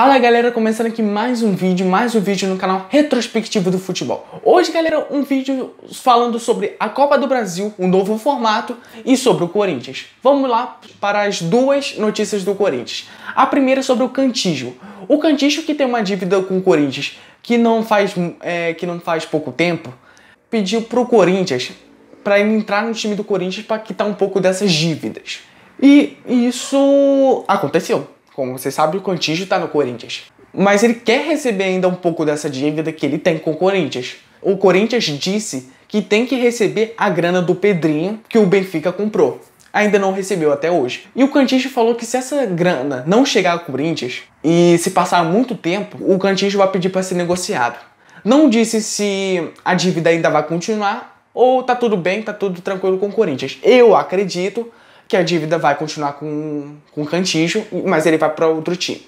Fala galera, começando aqui mais um vídeo, mais um vídeo no canal Retrospectivo do Futebol. Hoje, galera, um vídeo falando sobre a Copa do Brasil, um novo formato e sobre o Corinthians. Vamos lá para as duas notícias do Corinthians. A primeira é sobre o Cantígio. O Cantígio que tem uma dívida com o Corinthians que não faz, é, que não faz pouco tempo, pediu pro Corinthians para entrar no time do Corinthians para quitar um pouco dessas dívidas. E isso aconteceu. Como você sabe, o Cantígio está no Corinthians. Mas ele quer receber ainda um pouco dessa dívida que ele tem com o Corinthians. O Corinthians disse que tem que receber a grana do Pedrinho que o Benfica comprou. Ainda não recebeu até hoje. E o Cantígio falou que se essa grana não chegar ao Corinthians e se passar muito tempo, o Cantígio vai pedir para ser negociado. Não disse se a dívida ainda vai continuar ou tá tudo bem, tá tudo tranquilo com o Corinthians. Eu acredito que a dívida vai continuar com, com o Cantijo, mas ele vai para outro time,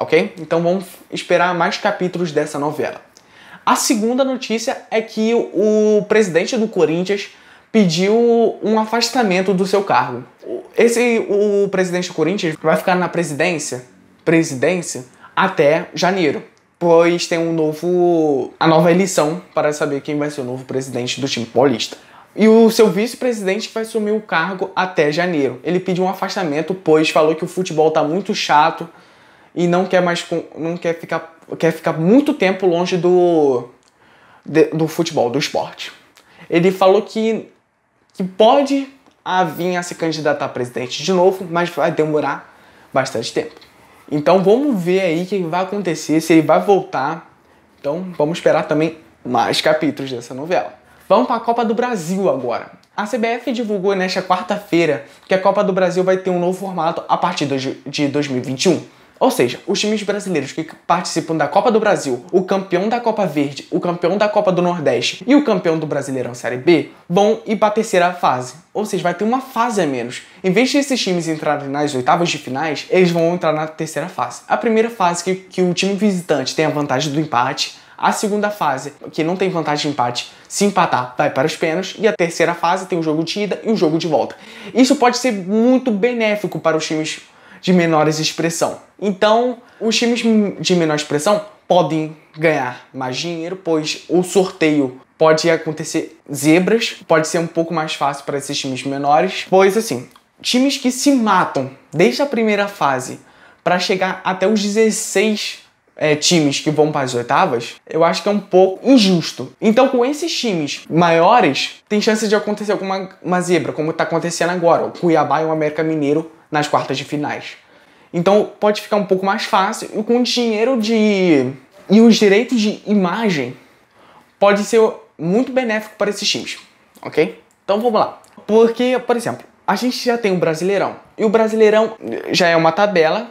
ok? Então vamos esperar mais capítulos dessa novela. A segunda notícia é que o presidente do Corinthians pediu um afastamento do seu cargo. Esse o presidente do Corinthians vai ficar na presidência, presidência até janeiro, pois tem um novo a nova eleição para saber quem vai ser o novo presidente do time paulista e o seu vice-presidente vai assumir o cargo até janeiro. Ele pediu um afastamento, pois falou que o futebol está muito chato e não quer mais não quer ficar quer ficar muito tempo longe do do futebol, do esporte. Ele falou que que pode vir a se candidatar a presidente de novo, mas vai demorar bastante tempo. Então vamos ver aí o que vai acontecer, se ele vai voltar. Então vamos esperar também mais capítulos dessa novela. Vamos para a Copa do Brasil agora. A CBF divulgou nesta quarta-feira que a Copa do Brasil vai ter um novo formato a partir de 2021. Ou seja, os times brasileiros que participam da Copa do Brasil, o campeão da Copa Verde, o campeão da Copa do Nordeste e o campeão do Brasileirão Série B vão ir para a terceira fase. Ou seja, vai ter uma fase a menos. Em vez de esses times entrarem nas oitavas de finais, eles vão entrar na terceira fase. A primeira fase que, que o time visitante tem a vantagem do empate, a segunda fase, que não tem vantagem de empate, se empatar, vai para os pênaltis. E a terceira fase tem o jogo de ida e o jogo de volta. Isso pode ser muito benéfico para os times de menor expressão. Então, os times de menor expressão podem ganhar mais dinheiro, pois o sorteio pode acontecer zebras, pode ser um pouco mais fácil para esses times menores, pois assim, times que se matam desde a primeira fase para chegar até os 16 é, times que vão para as oitavas, eu acho que é um pouco injusto. Então, com esses times maiores, tem chance de acontecer alguma uma zebra, como está acontecendo agora. O Cuiabá e o América Mineiro nas quartas de finais. Então, pode ficar um pouco mais fácil. E com o dinheiro de... E os direitos de imagem pode ser muito benéfico para esses times, ok? Então, vamos lá. Porque, por exemplo, a gente já tem o Brasileirão. E o Brasileirão já é uma tabela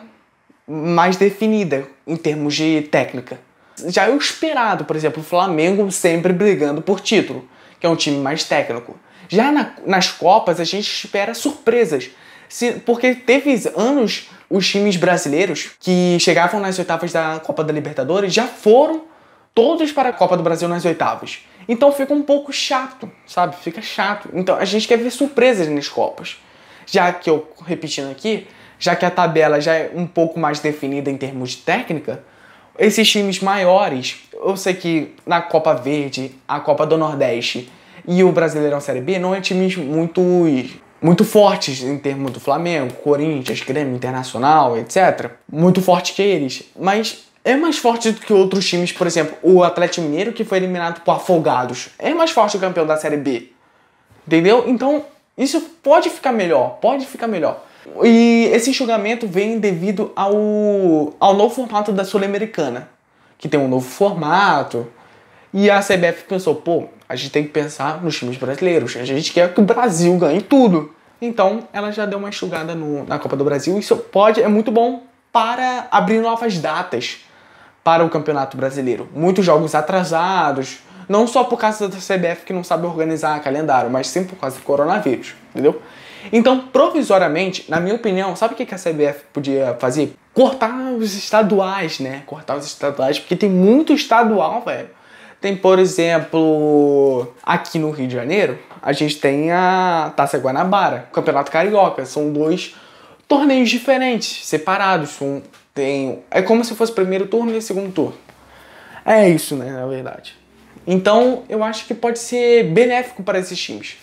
mais definida em termos de técnica. Já é o esperado, por exemplo, o Flamengo sempre brigando por título, que é um time mais técnico. Já na, nas Copas a gente espera surpresas, se, porque teve anos os times brasileiros que chegavam nas oitavas da Copa da Libertadores já foram todos para a Copa do Brasil nas oitavas. Então fica um pouco chato, sabe? Fica chato. Então a gente quer ver surpresas nas Copas. Já que eu repetindo aqui, já que a tabela já é um pouco mais definida em termos de técnica, esses times maiores, eu sei que na Copa Verde, a Copa do Nordeste e o Brasileirão Série B não é times muito muito fortes em termos do Flamengo, Corinthians, Grêmio, Internacional, etc. Muito forte que eles, mas é mais forte do que outros times, por exemplo, o Atlético Mineiro que foi eliminado por Afogados. É mais forte o campeão da Série B. Entendeu? Então, isso pode ficar melhor, pode ficar melhor. E esse enxugamento vem devido ao, ao novo formato da Sul-Americana, que tem um novo formato. E a CBF pensou, pô, a gente tem que pensar nos times brasileiros, a gente quer que o Brasil ganhe tudo. Então ela já deu uma enxugada no, na Copa do Brasil. Isso pode, é muito bom para abrir novas datas para o Campeonato Brasileiro. Muitos jogos atrasados, não só por causa da CBF que não sabe organizar calendário, mas sim por causa do coronavírus, entendeu? Então, provisoriamente, na minha opinião, sabe o que a CBF podia fazer? Cortar os estaduais, né? Cortar os estaduais, porque tem muito estadual, velho. Tem, por exemplo, aqui no Rio de Janeiro, a gente tem a Taça Guanabara, o Campeonato Carioca. São dois torneios diferentes, separados. Um tem, é como se fosse primeiro turno e segundo turno. É isso, né, na verdade. Então, eu acho que pode ser benéfico para esses times.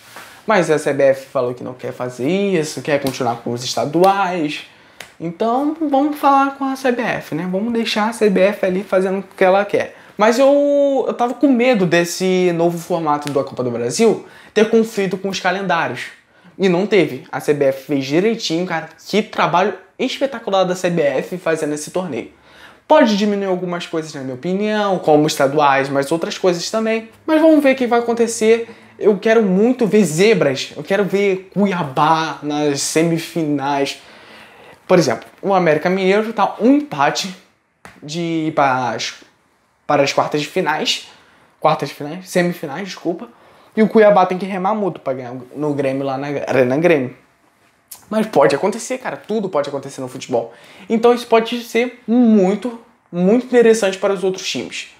Mas a CBF falou que não quer fazer isso, quer continuar com os estaduais. Então vamos falar com a CBF, né? Vamos deixar a CBF ali fazendo o que ela quer. Mas eu, eu tava com medo desse novo formato da Copa do Brasil ter conflito com os calendários. E não teve. A CBF fez direitinho, cara. Que trabalho espetacular da CBF fazendo esse torneio. Pode diminuir algumas coisas, na minha opinião, como estaduais, mas outras coisas também. Mas vamos ver o que vai acontecer eu quero muito ver zebras. Eu quero ver Cuiabá nas semifinais. Por exemplo, o América Mineiro tá um empate de ir para as, para as quartas de finais. Quartas de finais, semifinais, desculpa. E o Cuiabá tem que remar muito para ganhar no Grêmio lá na Arena Grêmio. Mas pode acontecer, cara. Tudo pode acontecer no futebol. Então isso pode ser muito, muito interessante para os outros times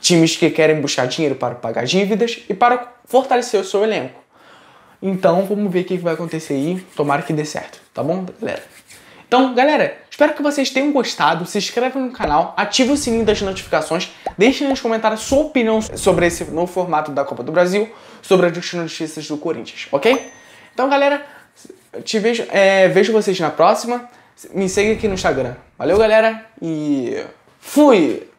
times que querem buscar dinheiro para pagar dívidas e para fortalecer o seu elenco. Então vamos ver o que vai acontecer aí. Tomara que dê certo, tá bom, galera? Então, galera, espero que vocês tenham gostado. Se inscreve no canal, ative o sininho das notificações, deixe nos comentários a sua opinião sobre esse novo formato da Copa do Brasil, sobre as notícias do Corinthians, ok? Então, galera, te vejo, é, vejo vocês na próxima. Me segue aqui no Instagram. Valeu, galera, e fui!